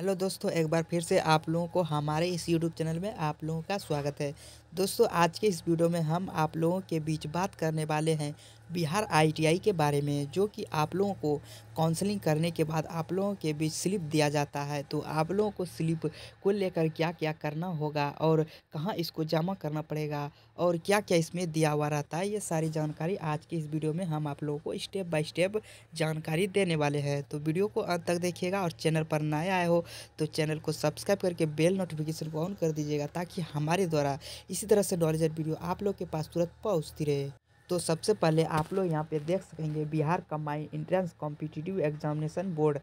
hello दोस्तों एक बार फिर से आप लोगों को हमारे इस यूट्यूब चैनल में आप लोगों का स्वागत है दोस्तों आज के इस वीडियो में हम आप लोगों के बीच बात करने वाले हैं बिहार आईटीआई के बारे में जो कि आप लोगों को काउंसलिंग करने के बाद आप लोगों के बीच स्लिप दिया जाता है तो आप लोगों को स्लिप को लेकर क्या क्या करना होगा और कहाँ इसको जमा करना पड़ेगा और क्या क्या इसमें दिया हुआ रहता है ये सारी जानकारी आज के इस वीडियो में हम आप लोगों को स्टेप बाय स्टेप जानकारी देने वाले हैं तो वीडियो को अंत तक देखिएगा और चैनल पर नए आए हो तो चैनल को सब्सक्राइब करके बेल नोटिफिकेशन को ऑन कर दीजिएगा ताकि हमारे द्वारा इस इसी तरह से नॉलेज एंड वीडियो आप लोग के पास तुरंत पहुँचती रहे तो सबसे पहले आप लोग यहाँ पे देख सकेंगे बिहार कमाई entrance competitive examination board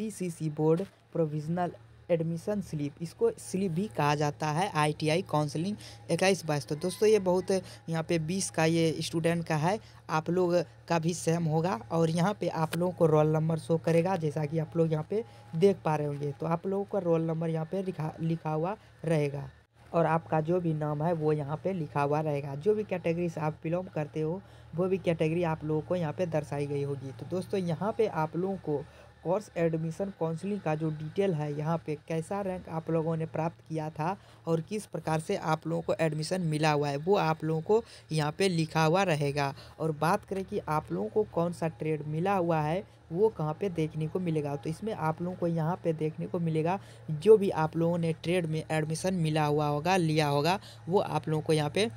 B board provisional admission slip इसको स्लिप भी कहा जाता है आईटीआई काउंसलिंग इक्कीस बाईस तो दोस्तों ये बहुत यहाँ पे बीस का ये स्टूडेंट का है आप लोग का भी सेम होगा और यहाँ पे आप लोगों को रोल नंबर शो करेगा जैसा कि आप लोग यहाँ पे देख पा रहे होंगे तो आप लोगों का रोल नंबर यहाँ पे लिखा लिखा हुआ रहेगा और आपका जो भी नाम है वो यहाँ पे लिखा हुआ रहेगा जो भी कैटेगरी से आप बिलोंग करते हो वो भी कैटेगरी आप लोगों को यहाँ पे दर्शाई गई होगी तो दोस्तों यहाँ पे आप लोगों को कोर्स एडमिशन काउंसलिंग का जो डिटेल है यहाँ पे कैसा रैंक आप लोगों ने प्राप्त किया था और किस प्रकार से आप लोगों को एडमिशन मिला हुआ है वो आप लोगों को यहाँ पे लिखा हुआ रहेगा और बात करें कि आप लोगों को कौन सा ट्रेड मिला हुआ है वो कहाँ पे देखने को मिलेगा तो इसमें आप लोगों को यहाँ पे देखने को मिलेगा जो भी आप लोगों ने ट्रेड में एडमिशन मिला हुआ होगा लिया होगा वो आप लोगों को यहाँ पर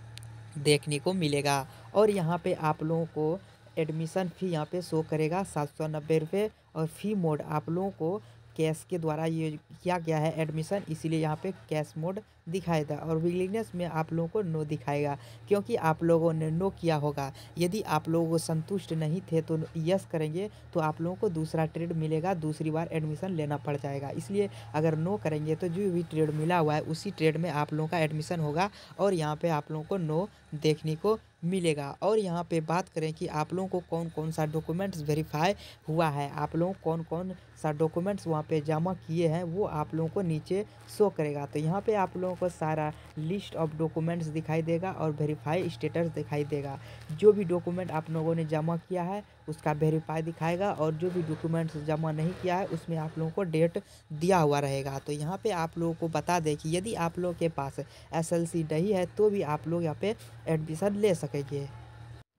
देखने को मिलेगा और यहाँ पर आप लोगों को एडमिशन फ़ी यहाँ पे शो करेगा सात सौ नब्बे रुपये और फ़ी मोड आप लोगों को कैश के द्वारा ये किया गया है एडमिशन इसीलिए यहाँ पे कैश मोड था और विलिंगनेस में आप लोगों को नो दिखाएगा क्योंकि आप लोगों ने नो किया होगा यदि आप लोगों को संतुष्ट नहीं थे तो यस करेंगे तो आप लोगों को दूसरा ट्रेड मिलेगा दूसरी बार एडमिशन लेना पड़ जाएगा इसलिए अगर नो करेंगे तो जो भी ट्रेड मिला हुआ है उसी ट्रेड में आप लोगों का एडमिशन होगा और यहाँ पर आप लोगों को नो देखने को मिलेगा और यहाँ पे बात करें कि आप लोगों को कौन कौन सा डॉक्यूमेंट्स वेरीफाई हुआ है आप लोग कौन कौन सा डॉक्यूमेंट्स वहाँ पे जमा किए हैं वो आप लोगों को नीचे शो करेगा तो यहाँ पे आप लोगों को सारा लिस्ट ऑफ डॉक्यूमेंट्स दिखाई देगा और वेरीफाई स्टेटस दिखाई देगा जो भी डॉक्यूमेंट आप लोगों ने जमा किया है उसका वेरीफाई दिखाएगा और जो भी डॉक्यूमेंट्स जमा नहीं किया है उसमें आप लोगों को डेट दिया हुआ रहेगा तो यहाँ पे आप लोगों को बता दें कि यदि आप लोगों के पास एसएलसी नहीं है तो भी आप लोग यहाँ पे एडमिशन ले सकेंगे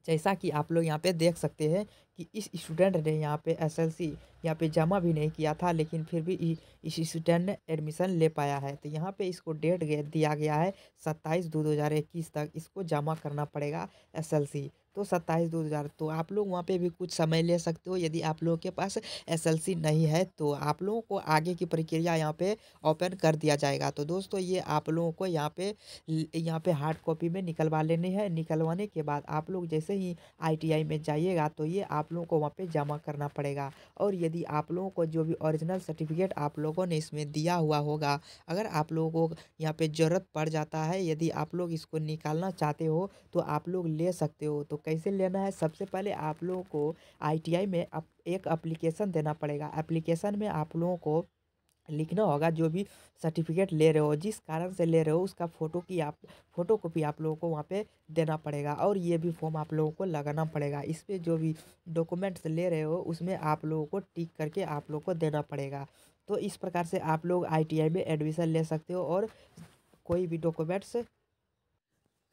जैसा कि आप लोग यहाँ पे देख सकते हैं कि इस स्टूडेंट ने यहाँ पे एसएलसी यहाँ पे जमा भी नहीं किया था लेकिन फिर भी इस स्टूडेंट ने एडमिशन ले पाया है तो यहाँ पे इसको डेट दिया गया है सत्ताईस दो दो हज़ार इक्कीस तक इसको जमा करना पड़ेगा एसएलसी तो सत्ताईस दो हज़ार तो आप लोग वहाँ पे भी कुछ समय ले सकते हो यदि आप लोगों के पास एसएलसी नहीं है तो आप लोगों को आगे की प्रक्रिया यहाँ पे ओपन कर दिया जाएगा तो दोस्तों ये आप लोगों को यहाँ पे यहाँ पे हार्ड कॉपी में निकलवा लेने हैं निकलवाने के बाद आप लोग जैसे ही आईटीआई में जाइएगा तो ये आप आप लोगों को वहाँ पे जमा करना पड़ेगा और यदि आप लोगों को जो भी ओरिजिनल सर्टिफिकेट आप लोगों ने इसमें दिया हुआ होगा अगर आप लोगों को यहाँ पे ज़रूरत पड़ जाता है यदि आप लोग इसको निकालना चाहते हो तो आप लोग ले सकते हो तो कैसे लेना है सबसे पहले आप लोगों को आई में एक अप्लीकेशन देना पड़ेगा एप्लीकेशन में आप लोगों को लिखना होगा जो भी सर्टिफिकेट ले रहे हो जिस कारण से ले रहे हो उसका फ़ोटो की आप फोटो कॉपी आप लोगों को वहाँ पे देना पड़ेगा और ये भी फॉर्म आप लोगों को लगाना पड़ेगा इस पर जो भी डॉक्यूमेंट्स ले रहे हो उसमें आप लोगों को टिक करके आप लोगों को देना पड़ेगा तो इस प्रकार से आप लोग आई में एडमिशन ले सकते हो और कोई भी डॉक्यूमेंट्स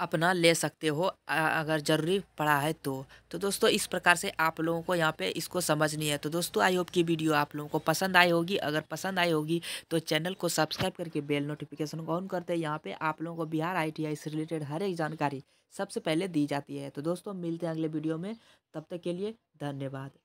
अपना ले सकते हो अगर ज़रूरी पड़ा है तो तो दोस्तों इस प्रकार से आप लोगों को यहाँ पे इसको समझनी है तो दोस्तों आई होप कि वीडियो आप लोगों को पसंद आई होगी अगर पसंद आई होगी तो चैनल को सब्सक्राइब करके बेल नोटिफिकेशन को ऑन करते हैं यहाँ पे आप लोगों को बिहार आईटीआई से रिलेटेड हर एक जानकारी सबसे पहले दी जाती है तो दोस्तों मिलते हैं अगले वीडियो में तब तक के लिए धन्यवाद